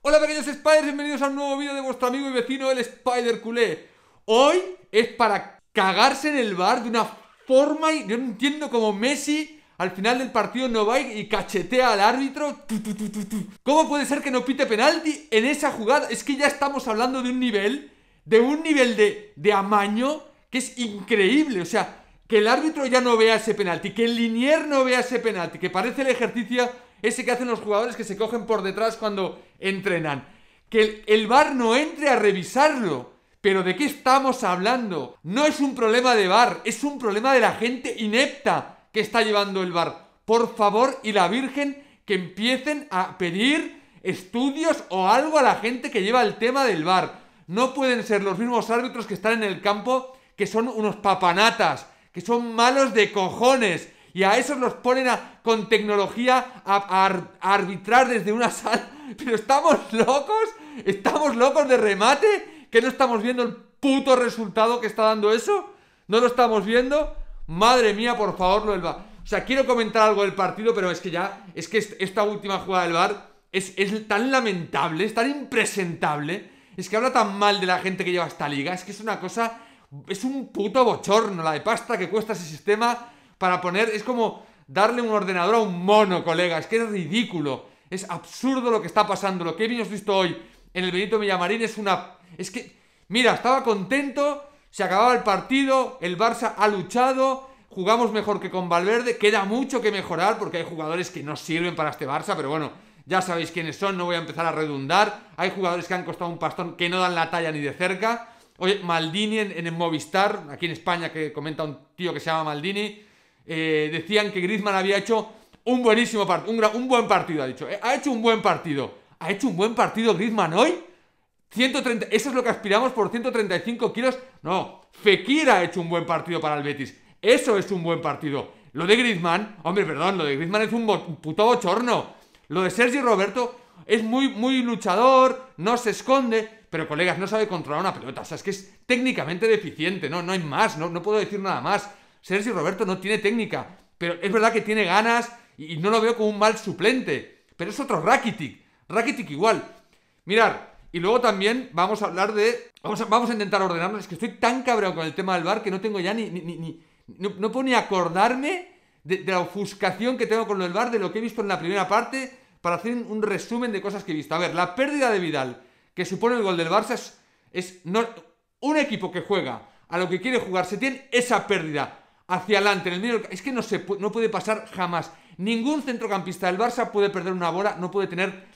Hola pequeños spiders, bienvenidos a un nuevo vídeo de vuestro amigo y vecino el Spider Culé Hoy es para cagarse en el bar de una forma y yo no entiendo cómo Messi al final del partido no va y cachetea al árbitro ¿Cómo puede ser que no pite penalti en esa jugada? Es que ya estamos hablando de un nivel, de un nivel de, de amaño que es increíble, o sea, que el árbitro ya no vea ese penalti, que el linier no vea ese penalti, que parece el ejercicio ese que hacen los jugadores que se cogen por detrás cuando entrenan. Que el, bar VAR no entre a revisarlo. Pero ¿de qué estamos hablando? No es un problema de VAR, es un problema de la gente inepta que está llevando el VAR. Por favor, y la Virgen, que empiecen a pedir estudios o algo a la gente que lleva el tema del VAR. No pueden ser los mismos árbitros que están en el campo, que son unos papanatas, que son malos de cojones, y a esos los ponen a, con tecnología a, arbitrar desde una sala. Pero estamos locos, estamos locos de remate, que no estamos viendo el puto resultado que está dando eso. ¿No lo estamos viendo? Madre mía, por favor, lo del VAR. O sea, quiero comentar algo del partido, pero es que ya, es que esta última jugada del bar es, es, tan lamentable, es tan impresentable. Es que habla tan mal de la gente que lleva esta liga. Es que es una cosa, es un puto bochorno la de pasta que cuesta ese sistema para poner. Es como darle un ordenador a un mono, colega. Es que es ridículo. Es absurdo lo que está pasando. Lo que hemos visto hoy en el Benito Villamarín es una. Es que. Mira, estaba contento. Se acababa el partido. El Barça ha luchado. Jugamos mejor que con Valverde. Queda mucho que mejorar porque hay jugadores que no sirven para este Barça, pero bueno. Ya sabéis quiénes son, no voy a empezar a redundar. Hay jugadores que han costado un pastón que no dan la talla ni de cerca. Oye, Maldini en, en, el Movistar, aquí en España, que comenta un tío que se llama Maldini, eh, decían que Griezmann había hecho un buenísimo partido, un, buen partido, ha dicho. Eh, ha hecho un buen partido. ¿Ha hecho un buen partido Griezmann hoy? 130, eso es lo que aspiramos por 135 kilos. No, Fekir ha hecho un buen partido para el Betis. Eso es un buen partido. Lo de Griezmann, hombre, perdón, lo de Griezmann es un, puto bochorno. Lo de Sergi Roberto es muy, muy luchador, no se esconde, pero colegas, no sabe controlar una pelota. O sea, es que es técnicamente deficiente, no, no hay más, no, no puedo decir nada más. Sergio Roberto no tiene técnica, pero es verdad que tiene ganas y, no lo veo como un mal suplente. Pero es otro Rakitic. Rakitic igual. Mirar, y luego también vamos a hablar de. Vamos a, vamos a intentar ordenarnos. Es que estoy tan cabreado con el tema del bar que no tengo ya ni. ni, ni, no, puedo ni acordarme de, la ofuscación que tengo con el bar, de lo que he visto en la primera parte, para hacer un resumen de cosas que he visto. A ver, la pérdida de Vidal, que supone el gol del Barça, es. no, un equipo que juega a lo que quiere jugar, se tiene esa pérdida hacia adelante, el medio Es que no, se, no puede pasar jamás. Ningún centrocampista del Barça puede perder una bola, no puede tener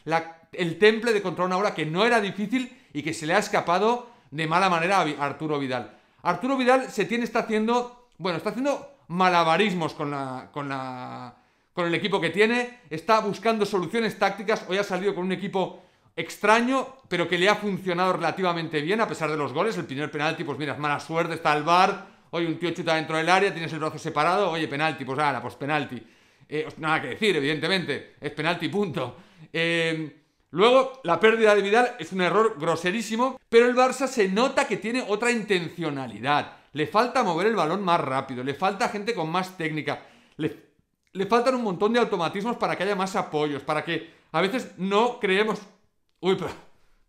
el temple de controlar una bola que no era difícil y que se le ha escapado de mala manera a Arturo Vidal. Arturo Vidal se tiene, está haciendo, bueno, está haciendo malabarismos con la, con la, con el equipo que tiene, está buscando soluciones tácticas, hoy ha salido con un equipo extraño, pero que le ha funcionado relativamente bien a pesar de los goles, el primer penalti, pues mira, mala suerte, está el VAR, oye, un tío chuta dentro del área, tienes el brazo separado, oye, penalti, pues ahora, pues penalti. Eh, nada que decir, evidentemente, es penalti, punto. Em, luego, la pérdida de Vidal es un error groserísimo, pero el Barça se nota que tiene otra intencionalidad. Le falta mover el balón más rápido, le falta gente con más técnica, le, le faltan un montón de automatismos para que haya más apoyos, para que a veces no creemos... Uy, pero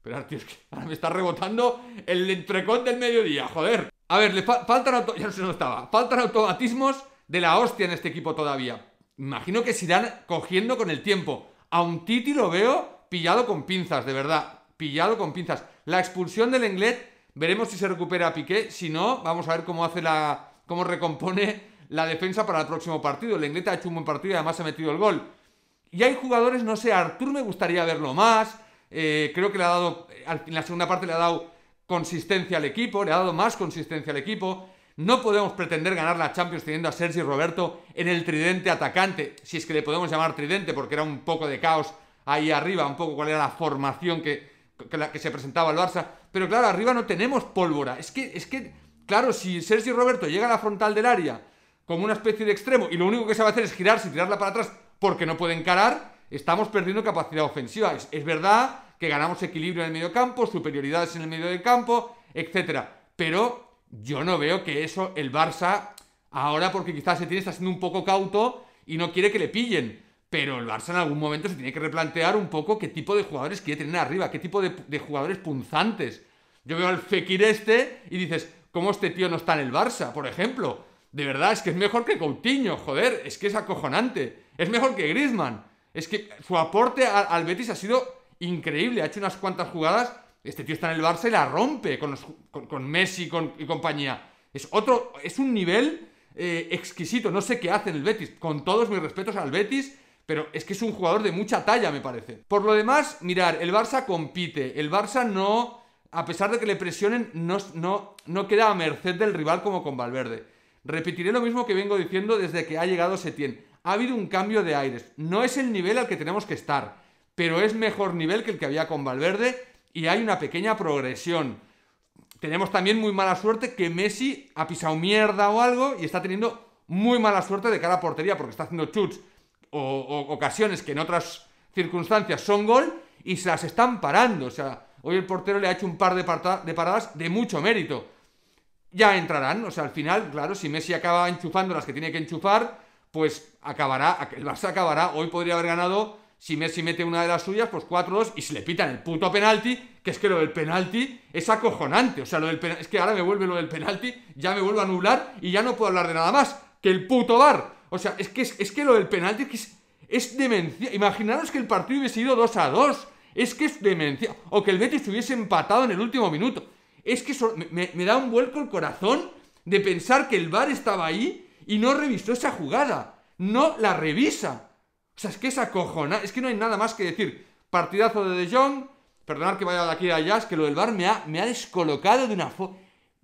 pero tío, es que ahora me está rebotando el entrecón del mediodía, joder. A ver, le faltan, ya no faltan automatismos de la hostia en este equipo todavía. Imagino que se irán cogiendo con el tiempo. A un Titi lo veo pillado con pinzas, de verdad. Pillado con pinzas. La expulsión del Englet, veremos si se recupera Piqué. Si no, vamos a ver cómo hace la. cómo recompone la defensa para el próximo partido. El Englet ha hecho un buen partido y además ha metido el gol. Y hay jugadores, no sé, Artur me gustaría verlo más. Eh, creo que le ha dado, eh, en la segunda parte le ha dado consistencia al equipo, le ha dado más consistencia al equipo. No podemos pretender ganar la Champions teniendo a Sergi Roberto en el tridente atacante, si es que le podemos llamar tridente, porque era un poco de caos ahí arriba, un poco cuál era la formación que, que, se presentaba el Barça. Pero claro, arriba no tenemos pólvora. Es que, es que, claro, si Sergi Roberto llega a la frontal del área como una especie de extremo y lo único que se va a hacer es girarse y tirarla para atrás porque no puede encarar, estamos perdiendo capacidad ofensiva. Es, verdad que ganamos equilibrio en el medio campo, superioridades en el medio del campo, etc. Pero yo no veo que eso el Barça ahora, porque quizás se tiene, está siendo un poco cauto y no quiere que le pillen. Pero el Barça en algún momento se tiene que replantear un poco qué tipo de jugadores quiere tener arriba, qué tipo de, de jugadores punzantes. Yo veo al Fekir este y dices, ¿cómo este tío no está en el Barça, por ejemplo? De verdad, es que es mejor que Coutinho, joder, es que es acojonante. Es mejor que Griezmann. Es que su aporte al Betis ha sido increíble. Ha hecho unas cuantas jugadas. Este tío está en el Barça y la rompe con, Messi y compañía. Es otro, es un nivel eh, exquisito. No sé qué hace en el Betis. Con todos mis respetos al Betis, pero es que es un jugador de mucha talla, me parece. Por lo demás, mirar, el Barça compite. El Barça no, a pesar de que le presionen, no, no queda a merced del rival como con Valverde. Repetiré lo mismo que vengo diciendo desde que ha llegado Setién ha habido un cambio de aires. No es el nivel al que tenemos que estar, pero es mejor nivel que el que había con Valverde y hay una pequeña progresión. Tenemos también muy mala suerte que Messi ha pisado mierda o algo y está teniendo muy mala suerte de cara a portería porque está haciendo chuts o, ocasiones que en otras circunstancias son gol y se las están parando. O sea, hoy el portero le ha hecho un par de, par de paradas de mucho mérito. Ya entrarán, o sea, al final, claro, si Messi acaba enchufando las que tiene que enchufar, pues acabará, el Barça acabará, hoy podría haber ganado, si Messi mete una de las suyas, pues 4-2 y si le pitan el puto penalti, que es que lo del penalti es acojonante, o sea, lo del es que ahora me vuelve lo del penalti, ya me vuelvo a anular y ya no puedo hablar de nada más que el puto bar. O sea, es que, es, que lo del penalti es, que es, demencia. Imaginaros que el partido hubiese ido 2 a 2. Es que es demencia. O que el Betis hubiese empatado en el último minuto. Es que me, me, da un vuelco el corazón de pensar que el bar estaba ahí y no revisó esa jugada. No la revisa. O sea, es que es acojona. Es que no hay nada más que decir. Partidazo de De Jong. Perdonad que vaya de aquí a allá, es que lo del bar me ha, me ha descolocado de una forma.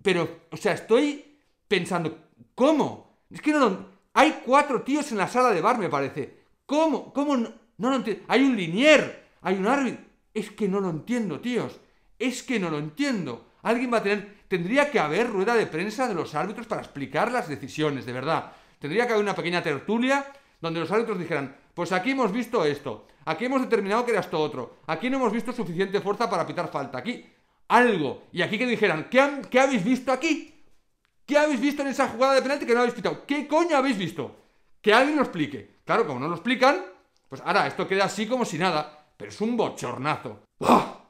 Pero, o sea, estoy pensando, ¿cómo? Es que no lo. Hay cuatro tíos en la sala de bar, me parece. ¿Cómo? ¿Cómo no, no lo entiendo? Hay un linier, hay un árbitro. Es que no lo entiendo, tíos. Es que no lo entiendo. Alguien va a tener, tendría que haber rueda de prensa de los árbitros para explicar las decisiones, de verdad. Tendría que haber una pequeña tertulia donde los árbitros dijeran, pues aquí hemos visto esto, aquí hemos determinado que era esto otro, aquí no hemos visto suficiente fuerza para pitar falta, aquí algo. Y aquí que dijeran, ¿qué, habéis visto aquí? ¿Qué habéis visto en esa jugada de penalti que no habéis pitado? ¿Qué coño habéis visto? Que alguien lo explique. Claro, como no lo explican, pues ahora esto queda así como si nada, pero es un bochornazo.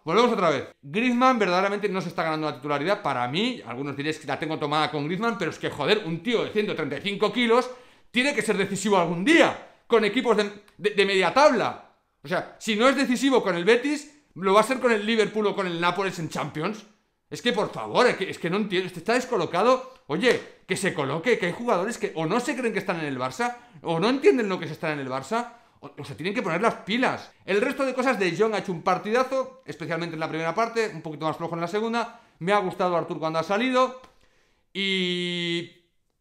Volvemos otra vez. Griezmann verdaderamente no se está ganando la titularidad. Para mí, algunos diréis que la tengo tomada con Griezmann, pero es que joder, un tío de 135 kilos tiene que ser decisivo algún día con equipos de, de, media tabla. O sea, si no es decisivo con el Betis, lo va a ser con el Liverpool o con el Nápoles en Champions. Es que por favor, es que, no entiendo, este está descolocado. Oye, que se coloque, que hay jugadores que o no se creen que están en el Barça, o no entienden lo que es estar en el Barça, o, sea, tienen que poner las pilas. El resto de cosas de John ha hecho un partidazo, especialmente en la primera parte, un poquito más flojo en la segunda. Me ha gustado Artur cuando ha salido. Y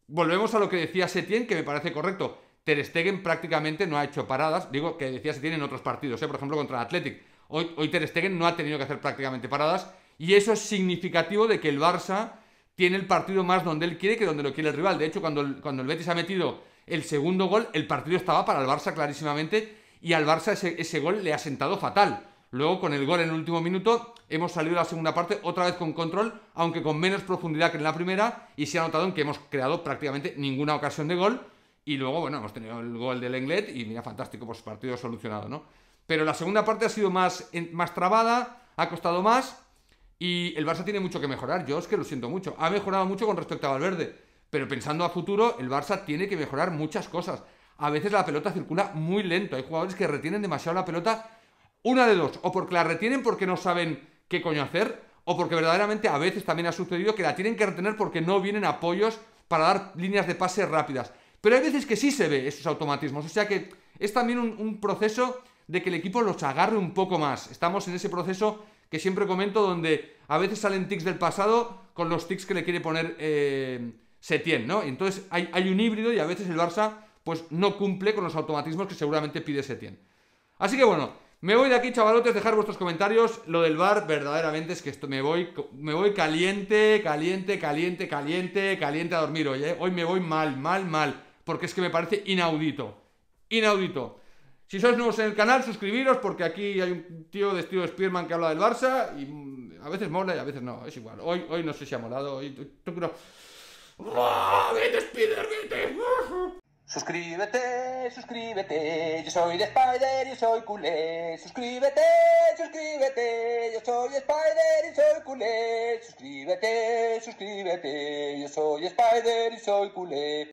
volvemos a lo que decía Setien, que me parece correcto. Ter Stegen prácticamente no ha hecho paradas. Digo que decía Setien en otros partidos, ¿eh? por ejemplo contra el Athletic. Hoy, hoy Ter Stegen no ha tenido que hacer prácticamente paradas. Y eso es significativo de que el Barça tiene el partido más donde él quiere que donde lo quiere el rival. De hecho, cuando el, cuando el Betis ha metido el segundo gol, el partido estaba para el Barça clarísimamente y al Barça ese, gol le ha sentado fatal. Luego con el gol en el último minuto hemos salido a la segunda parte otra vez con control, aunque con menos profundidad que en la primera y se ha notado en que hemos creado prácticamente ninguna ocasión de gol y luego, bueno, hemos tenido el gol del Englet y mira, fantástico, pues partido solucionado, ¿no? Pero la segunda parte ha sido más, más trabada, ha costado más y el Barça tiene mucho que mejorar. Yo es que lo siento mucho. Ha mejorado mucho con respecto a Valverde. Pero pensando a futuro, el Barça tiene que mejorar muchas cosas. A veces la pelota circula muy lento. Hay jugadores que retienen demasiado la pelota. Una de dos. O porque la retienen porque no saben qué coño hacer. O porque verdaderamente a veces también ha sucedido que la tienen que retener porque no vienen apoyos para dar líneas de pase rápidas. Pero hay veces que sí se ve esos automatismos. O sea que es también un, proceso de que el equipo los agarre un poco más. Estamos en ese proceso que siempre comento donde a veces salen tics del pasado con los tics que le quiere poner eh, Setién, ¿no? Y entonces hay, un híbrido y a veces el Barça pues no cumple con los automatismos que seguramente pide Setién. Así que bueno, me voy de aquí, chavalotes, dejar vuestros comentarios. Lo del bar, verdaderamente, es que esto, me, voy, me voy caliente, caliente, caliente, caliente, caliente a dormir hoy, ¿eh? Hoy me voy mal, mal, mal, porque es que me parece inaudito. Inaudito. Si sois nuevos en el canal, suscribiros porque aquí hay un tío de estilo Spearman que habla del Barça y mm, a veces mola y a veces no, es igual. Hoy, hoy no sé si ha molado, ¡Vete, Spider, vete! Suscríbete, suscríbete, yo soy de Spider y soy culé. Suscríbete, suscríbete, yo soy Spider y soy culé. Suscríbete, suscríbete, yo soy Spider y soy culé.